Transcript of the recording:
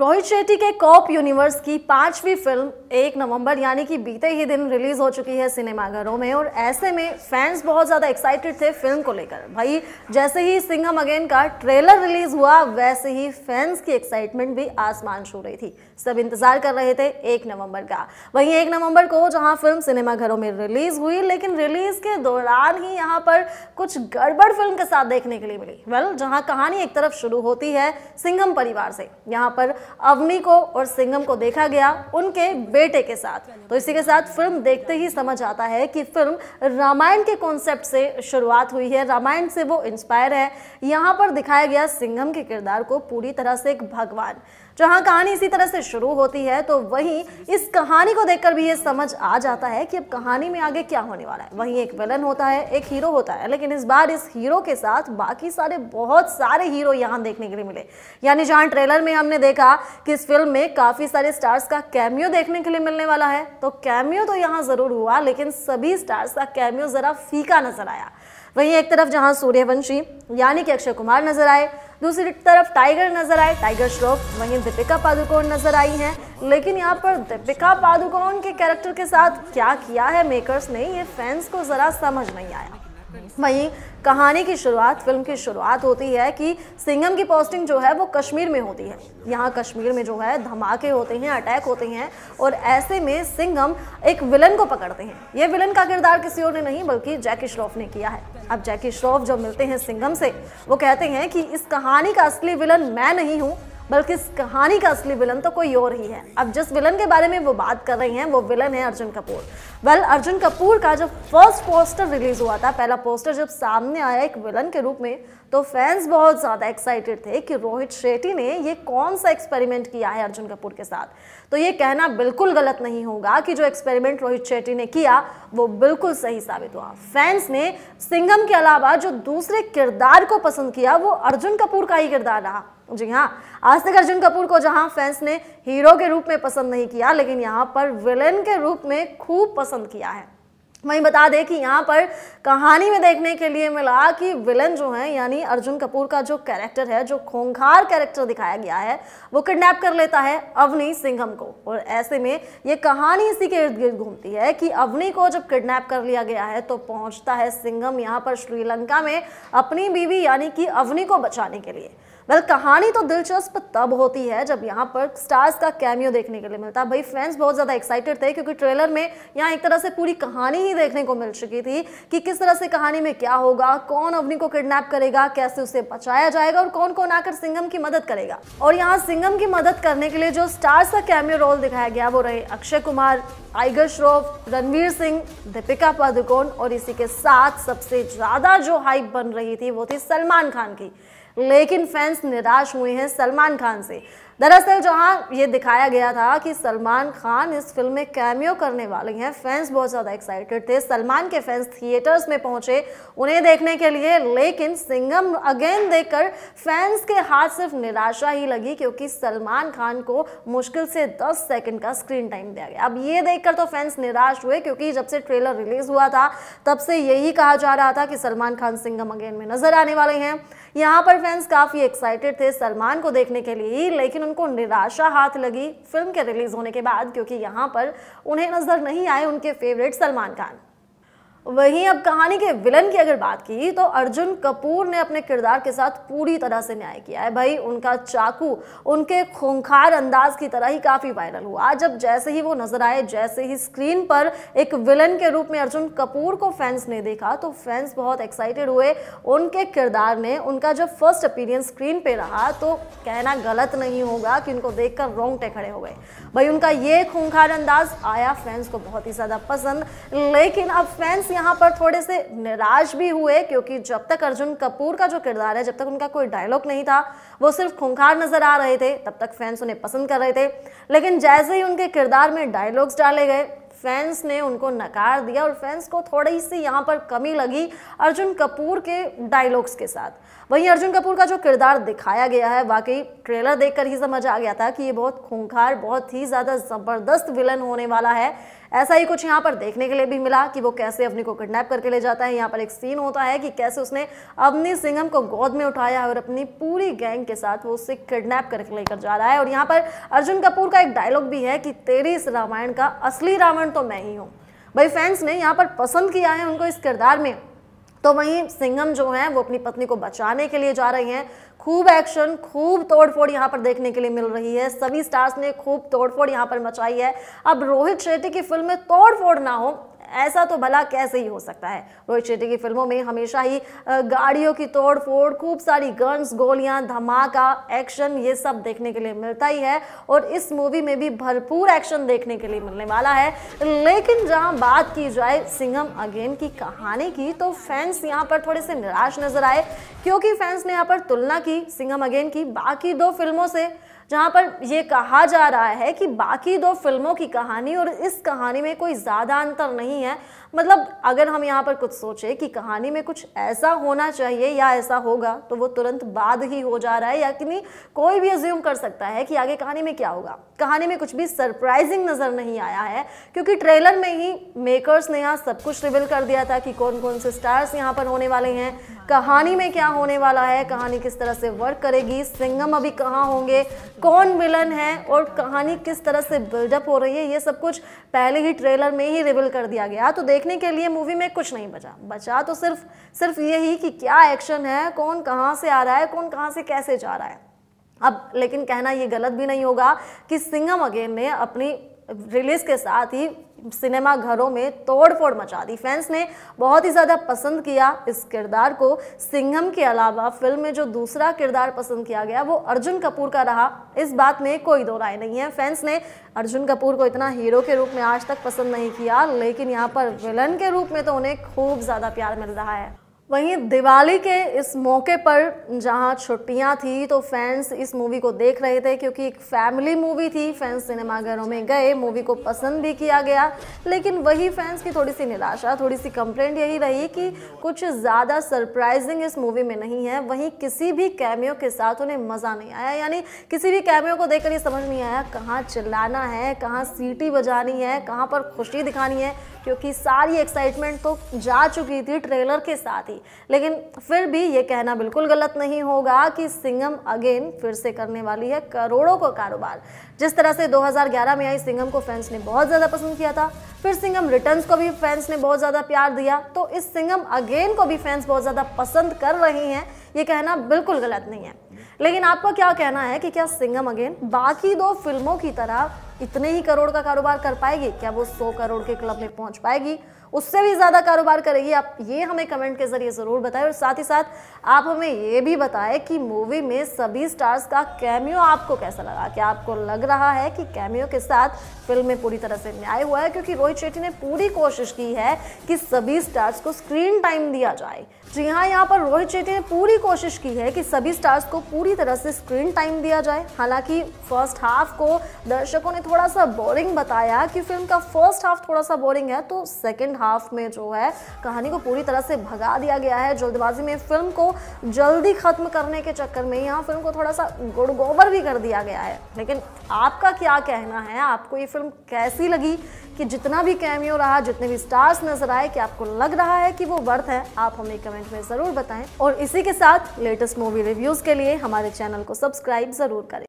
रोहित शेट्टी के cop universe की पांचवी फिल्म एक नवंबर यानी कि बीते ही दिन रिलीज हो चुकी है सिनेमाघरों में और ऐसे में फैंस बहुत ज़्यादा एक्साइटेड थे फिल्म को लेकर भाई जैसे ही सिंघम अगेन का ट्रेलर रिलीज हुआ वैसे ही फैंस की एक्साइटमेंट भी आसमान छू रही थी सब इंतजार कर रहे थे एक नवम्बर का वहीं एक नवम्बर को जहाँ फिल्म सिनेमाघरों में रिलीज हुई लेकिन रिलीज के दौरान ही यहाँ पर कुछ गड़बड़ फिल्म के साथ देखने के लिए मिली वेल जहाँ कहानी एक तरफ शुरू होती है सिंघम परिवार से यहाँ पर अवनी को और सिंगम को देखा गया उनके बेटे के साथ तो इसी के साथ फिल्म देखते ही समझ आता है कि फिल्म रामायण के कॉन्सेप्ट से शुरुआत हुई है रामायण से वो इंस्पायर है यहाँ पर दिखाया गया सिंगम के किरदार को पूरी तरह से एक भगवान जहां कहानी इसी तरह से शुरू होती है तो वहीं इस कहानी को देखकर भी ये समझ आ जाता है कि अब कहानी में आगे क्या होने वाला है वहीं एक विलन होता है एक हीरो होता है लेकिन इस बार इस हीरो के साथ बाकी सारे बहुत सारे हीरो यहाँ देखने के लिए मिले यानी जहाँ ट्रेलर में हमने देखा कि इस फिल्म में काफ़ी सारे स्टार्स का कैमियो देखने के लिए मिलने वाला है तो कैमियो तो यहाँ ज़रूर हुआ लेकिन सभी स्टार्स का कैमियो ज़रा फीका नजर आया वहीं एक तरफ जहां सूर्यवंशी यानी कि अक्षय कुमार नजर आए दूसरी तरफ टाइगर नजर आए टाइगर श्रॉफ वहीं दीपिका पादुकोण नजर आई हैं लेकिन यहाँ पर दीपिका पादुकोण के कैरेक्टर के साथ क्या किया है मेकर्स ने ये फैंस को ज़रा समझ नहीं आया वहीं कहानी की शुरुआत फिल्म की शुरुआत होती है कि सिंगम की पोस्टिंग जो है वो कश्मीर में होती है यहाँ कश्मीर में जो है धमाके होते हैं अटैक होते हैं और ऐसे में सिंगम एक विलन को पकड़ते हैं ये विलन का किरदार किसी और ने नहीं बल्कि जैकी श्रॉफ ने किया है अब जैकी श्रॉफ जब मिलते हैं सिंगम से वो कहते हैं कि इस कहानी का असली विलन मैं नहीं हूँ बल्कि इस कहानी का असली विलन तो कोई और ही है अब जिस विलन के बारे में वो बात कर रही हैं वो विलन है अर्जुन कपूर वेल अर्जुन कपूर का जब फर्स्ट पोस्टर रिलीज हुआ था पहला पोस्टर जब सामने आया एक विलन के रूप में तो फैंस बहुत ज़्यादा एक्साइटेड थे कि रोहित शेट्टी ने ये कौन सा एक्सपेरिमेंट किया है अर्जुन कपूर के साथ तो ये कहना बिल्कुल गलत नहीं होगा कि जो एक्सपेरिमेंट रोहित शेट्टी ने किया वो बिल्कुल सही साबित हुआ फैंस ने सिंगम के अलावा जो दूसरे किरदार को पसंद किया वो अर्जुन कपूर का ही किरदार रहा जी हाँ आज तक अर्जुन कपूर को जहां फैंस ने हीरो के रूप में पसंद नहीं किया लेकिन यहाँ पर विलेन के रूप में खूब पसंद किया है वहीं बता दें कि यहाँ पर कहानी में देखने के लिए मिला कि विलन जो है यानी अर्जुन कपूर का जो कैरेक्टर है जो खोंखार कैरेक्टर दिखाया गया है वो किडनैप कर लेता है अवनी सिंघम को और ऐसे में ये कहानी इसी के इर्द गिर्द घूमती है कि अवनी को जब किडनैप कर लिया गया है तो पहुंचता है सिंघम यहाँ पर श्रीलंका में अपनी बीवी यानी कि अवनी को बचाने के लिए वेल कहानी तो दिलचस्प तब होती है जब यहाँ पर स्टार्स का कैमियो देखने के लिए मिलता है भाई फैंस बहुत ज़्यादा एक्साइटेड थे क्योंकि ट्रेलर में यहाँ एक तरह से पूरी कहानी ही देखने को मिल चुकी थी कि किस तरह से कहानी में क्या होगा कौन अवनी को किडनैप करेगा कैसे उसे बचाया जाएगा और कौन कौन आकर सिंगम की मदद करेगा और यहाँ सिंगम की मदद करने के लिए जो स्टार्स का कैमियो रोल दिखाया गया वो रहे अक्षय कुमार आइगर श्रॉफ रणवीर सिंह दीपिका पादुकोण और इसी के साथ सबसे ज़्यादा जो हाइप बन रही थी वो थी सलमान खान की लेकिन फैंस निराश हुए हैं सलमान खान से दरअसल जहां ये दिखाया गया था कि सलमान खान इस फिल्म में कैमियो करने वाले हैं फैंस बहुत ज़्यादा एक्साइटेड थे सलमान के फैंस थिएटर्स में पहुंचे उन्हें देखने के लिए लेकिन सिंगम अगेन देखकर फैंस के हाथ सिर्फ निराशा ही लगी क्योंकि सलमान खान को मुश्किल से 10 सेकंड का स्क्रीन टाइम दिया गया अब ये देखकर तो फैंस निराश हुए क्योंकि जब से ट्रेलर रिलीज हुआ था तब से यही कहा जा रहा था कि सलमान खान सिंगम अगेन में नजर आने वाले हैं यहाँ पर फैंस काफ़ी एक्साइटेड थे सलमान को देखने के लिए ही लेकिन फिल्म को निराशा हाथ लगी फिल्म के रिलीज होने के बाद क्योंकि यहाँ पर उन्हें नजर नहीं आए उनके फेवरेट सलमान खान वहीं अब कहानी के विलन की अगर बात की तो अर्जुन कपूर ने अपने किरदार के साथ पूरी तरह से न्याय किया है भाई उनका चाकू उनके खूंखार अंदाज की तरह ही काफ़ी वायरल हुआ जब जैसे ही वो नजर आए जैसे ही स्क्रीन पर एक विलन के रूप में अर्जुन कपूर को फैंस ने देखा तो फैंस बहुत एक्साइटेड हुए उनके किरदार ने उनका जब फर्स्ट अपीरियंस स्क्रीन पर रहा तो कहना गलत नहीं होगा कि उनको देखकर रोंगटे खड़े हो गए भाई उनका ये खूंखार अंदाज आया फैंस को बहुत ही ज़्यादा पसंद लेकिन अब फैंस यहाँ यहाँ पर थोड़े से निराश भी हुए क्योंकि जब तक अर्जुन कपूर का जो किरदार है जब तक उनका कोई डायलॉग नहीं था वो सिर्फ खूंखार नजर आ रहे थे तब तक फैंस उन्हें पसंद कर रहे थे लेकिन जैसे ही उनके किरदार में डायलॉग्स डाले गए फैंस ने उनको नकार दिया और फैंस को थोड़ी सी यहाँ पर कमी लगी अर्जुन कपूर के डायलॉग्स के साथ वहीं अर्जुन कपूर का जो किरदार दिखाया गया है वाकई ट्रेलर देखकर ही समझ आ गया था कि ये बहुत खूंखार बहुत ही ज़्यादा ज़बरदस्त विलन होने वाला है ऐसा ही कुछ यहाँ पर देखने के लिए भी मिला कि वो कैसे अवनी को किडनैप करके ले जाता है यहाँ पर एक सीन होता है कि कैसे उसने अवनी सिंघम को गोद में उठाया है और अपनी पूरी गैंग के साथ वो उससे किडनैप करके लेकर जा रहा है और यहाँ पर अर्जुन कपूर का एक डायलॉग भी है कि तेरी इस रामायण का असली रावण तो मैं ही हूँ भाई फैंस ने यहाँ पर पसंद किया है उनको इस किरदार में तो वहीं सिंघम जो हैं वो अपनी पत्नी को बचाने के लिए जा रही हैं खूब एक्शन खूब तोड़फोड़ यहाँ पर देखने के लिए मिल रही है सभी स्टार्स ने खूब तोड़फोड़ यहाँ पर मचाई है अब रोहित शेट्टी की फिल्म में तोड़फोड़ ना हो ऐसा तो भला कैसे ही हो सकता है रोहित शेट्टी की फिल्मों में हमेशा ही गाड़ियों की तोड़ फोड़ खूब सारी गन्स गोलियां धमाका एक्शन ये सब देखने के लिए मिलता ही है और इस मूवी में भी भरपूर एक्शन देखने के लिए मिलने वाला है लेकिन जहां बात की जाए सिंघम अगेन की कहानी की तो फैंस यहाँ पर थोड़े से निराश नजर आए क्योंकि फैंस ने यहाँ पर तुलना की सिंघम अगेन की बाकी दो फिल्मों से जहां पर यह कहा जा रहा है कि बाकी दो फिल्मों की कहानी और इस कहानी में कोई ज़्यादा अंतर नहीं है मतलब अगर हम यहाँ पर कुछ सोचें कि कहानी में कुछ ऐसा होना चाहिए या ऐसा होगा तो वो तुरंत बाद ही हो जा रहा है या कि कोई भी अज्यूम कर सकता है कि आगे कहानी में क्या होगा कहानी में कुछ भी सरप्राइजिंग नज़र नहीं आया है क्योंकि ट्रेलर में ही मेकर्स ने यहाँ सब कुछ रिविल कर दिया था कि कौन कौन से स्टार्स यहाँ पर होने वाले हैं कहानी में क्या होने वाला है कहानी किस तरह से वर्क करेगी सिंगम अभी कहाँ होंगे कौन विलन है और कहानी किस तरह से बिल्डअप हो रही है ये सब कुछ पहले ही ट्रेलर में ही रिविल कर दिया गया तो देख देखने के लिए मूवी में कुछ नहीं बचा बचा तो सिर्फ सिर्फ यही कि क्या एक्शन है कौन कहाँ से आ रहा है कौन कहाँ से कैसे जा रहा है अब लेकिन कहना ये गलत भी नहीं होगा कि सिंगम अगेन ने अपनी रिलीज़ के साथ ही सिनेमा घरों में तोड़फोड़ मचा दी फैंस ने बहुत ही ज़्यादा पसंद किया इस किरदार को सिंघम के अलावा फिल्म में जो दूसरा किरदार पसंद किया गया वो अर्जुन कपूर का रहा इस बात में कोई दो राय नहीं है फैंस ने अर्जुन कपूर को इतना हीरो के रूप में आज तक पसंद नहीं किया लेकिन यहाँ पर विलन के रूप में तो उन्हें खूब ज़्यादा प्यार मिल रहा है वहीं दिवाली के इस मौके पर जहां छुट्टियां थी तो फैंस इस मूवी को देख रहे थे क्योंकि एक फैमिली मूवी थी फैंस सिनेमाघरों में गए मूवी को पसंद भी किया गया लेकिन वही फैंस की थोड़ी सी निराशा थोड़ी सी कंप्लेंट यही रही कि कुछ ज़्यादा सरप्राइजिंग इस मूवी में नहीं है वहीं किसी भी कैमियो के साथ उन्हें मज़ा नहीं आया यानी किसी भी कैमियो को देख ये समझ नहीं आया कहाँ चिल्लाना है कहाँ सीटी बजानी है कहाँ पर खुशी दिखानी है क्योंकि सारी एक्साइटमेंट तो जा चुकी थी ट्रेलर के साथ ही लेकिन फिर भी ये कहना बिल्कुल गलत नहीं होगा कि सिंगम अगेन फिर से करने वाली है करोड़ों का कारोबार जिस तरह से 2011 में आई सिंगम को फैंस ने बहुत ज़्यादा पसंद किया था फिर सिंगम रिटर्न्स को भी फैंस ने बहुत ज़्यादा प्यार दिया तो इस सिंगम अगेन को भी फैंस बहुत ज़्यादा पसंद कर रही हैं ये कहना बिल्कुल गलत नहीं है लेकिन आपका क्या कहना है कि क्या सिंगम अगेन बाकी दो फिल्मों की तरह इतने ही करोड़ का कारोबार कर पाएगी क्या वो सौ करोड़ के क्लब में पहुंच पाएगी उससे भी ज़्यादा कारोबार करेगी आप ये हमें कमेंट के ज़रिए ज़रूर बताएं और साथ ही साथ आप हमें ये भी बताएं कि मूवी में सभी स्टार्स का कैमियो आपको कैसा लगा क्या आपको लग रहा है कि कैमियो के साथ फिल्म में पूरी तरह से न्याय हुआ है क्योंकि रोहित शेट्टी ने पूरी कोशिश की है कि सभी स्टार्स को स्क्रीन टाइम दिया जाए जी हाँ यहाँ पर रोहित शेट्टी ने पूरी कोशिश की है कि सभी स्टार्स को पूरी तरह से स्क्रीन टाइम दिया जाए हालांकि फर्स्ट हाफ को दर्शकों ने थोड़ा सा बोरिंग बताया कि फिल्म का फर्स्ट हाफ थोड़ा सा बोरिंग है तो सेकंड हाफ में जो है कहानी को पूरी तरह से भगा दिया गया है जल्दबाजी में फिल्म को जल्दी ख़त्म करने के चक्कर में यहाँ फिल्म को थोड़ा सा गुड़गोबर भी कर दिया गया है लेकिन आपका क्या कहना है आपको ये फिल्म कैसी लगी कि जितना भी कैमियो रहा जितने भी स्टार्स नजर आए कि आपको लग रहा है कि वो वर्थ है आप हमें कमेंट कमेंट में ज़रूर बताएं और इसी के साथ लेटेस्ट मूवी रिव्यूज़ के लिए हमारे चैनल को सब्सक्राइब ज़रूर करें